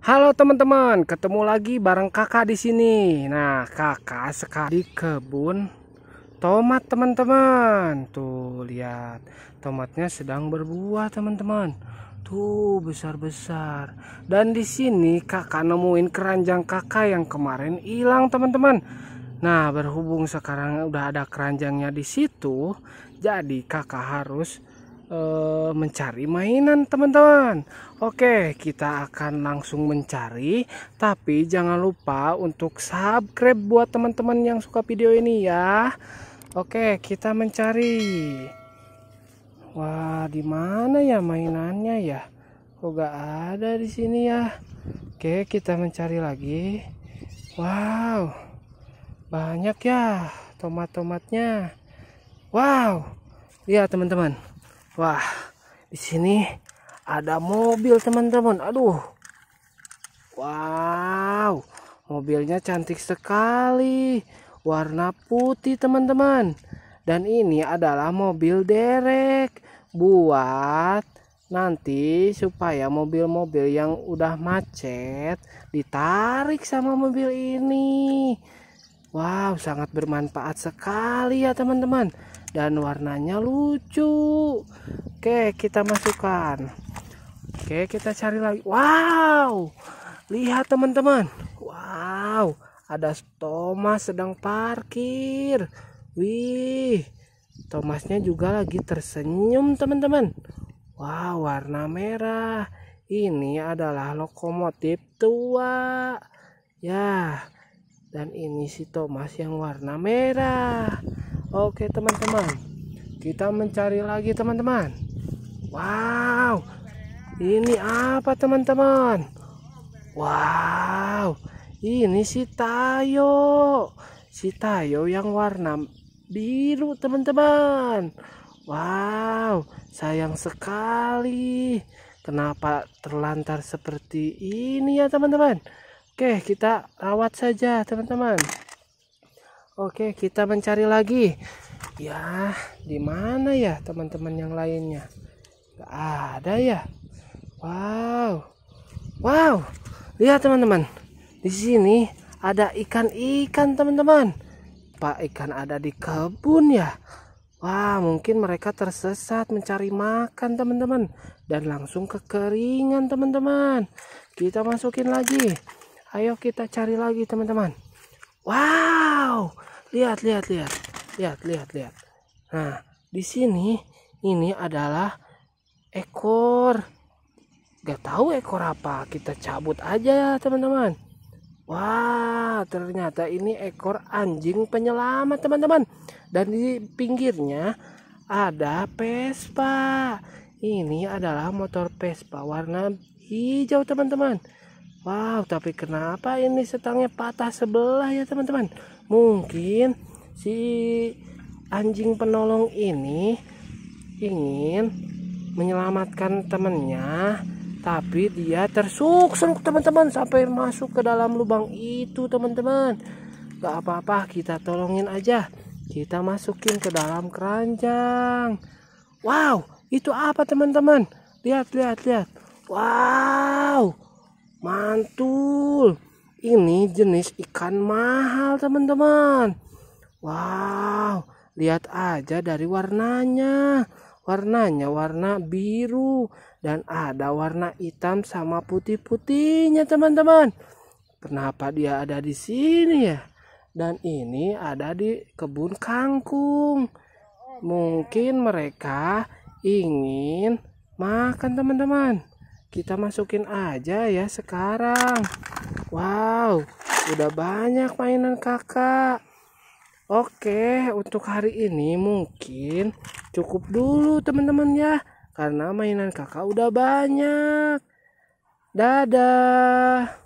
Halo teman-teman, ketemu lagi bareng kakak di sini. Nah, kakak sekali kebun tomat teman-teman. Tuh lihat, tomatnya sedang berbuah teman-teman. Tuh besar-besar. Dan di sini kakak nemuin keranjang kakak yang kemarin hilang teman-teman. Nah, berhubung sekarang udah ada keranjangnya di situ, jadi kakak harus uh, mencari mainan teman-teman Oke kita akan langsung mencari tapi jangan lupa untuk subscribe buat teman-teman yang suka video ini ya Oke kita mencari Wah di mana ya mainannya ya kok gak ada di sini ya Oke kita mencari lagi Wow banyak ya tomat-tomatnya Wow lihat teman-teman Wah, di sini ada mobil teman-teman. Aduh. Wow, mobilnya cantik sekali. Warna putih teman-teman. Dan ini adalah mobil derek buat nanti supaya mobil-mobil yang udah macet ditarik sama mobil ini. Wow, sangat bermanfaat sekali ya teman-teman. Dan warnanya lucu. Oke, kita masukkan. Oke, kita cari lagi. Wow. Lihat teman-teman. Wow, ada Thomas sedang parkir. Wih. Thomasnya juga lagi tersenyum teman-teman. Wow, warna merah. Ini adalah lokomotif tua. Ya dan ini si Thomas yang warna merah oke teman-teman kita mencari lagi teman-teman wow ini apa teman-teman wow ini si Tayo si Tayo yang warna biru teman-teman wow sayang sekali kenapa terlantar seperti ini ya teman-teman Oke, kita rawat saja, teman-teman. Oke, kita mencari lagi. Ya, di mana ya teman-teman yang lainnya? Gak ada ya. Wow. Wow. Lihat teman-teman. Di sini ada ikan-ikan teman-teman. Pak ikan ada di kebun ya. Wah, mungkin mereka tersesat mencari makan, teman-teman. Dan langsung kekeringan, teman-teman. Kita masukin lagi. Ayo kita cari lagi teman-teman. Wow, lihat lihat lihat, lihat lihat lihat. Nah, di sini ini adalah ekor. Gak tahu ekor apa, kita cabut aja teman-teman. Wah, ternyata ini ekor anjing penyelamat teman-teman. Dan di pinggirnya ada Vespa. Ini adalah motor Vespa warna hijau teman-teman. Wow, tapi kenapa ini setangnya patah sebelah ya teman-teman? Mungkin si anjing penolong ini ingin menyelamatkan temannya, tapi dia tersuksuk teman-teman sampai masuk ke dalam lubang itu teman-teman. Gak apa-apa, kita tolongin aja. Kita masukin ke dalam keranjang. Wow, itu apa teman-teman? Lihat, lihat, lihat. Wow, mantul ini jenis ikan mahal teman-teman wow lihat aja dari warnanya warnanya warna biru dan ada warna hitam sama putih-putihnya teman-teman kenapa dia ada di sini ya dan ini ada di kebun kangkung mungkin mereka ingin makan teman-teman kita masukin aja ya sekarang wow udah banyak mainan kakak Oke, untuk hari ini mungkin cukup dulu teman-teman ya. Karena mainan kakak udah banyak. Dadah.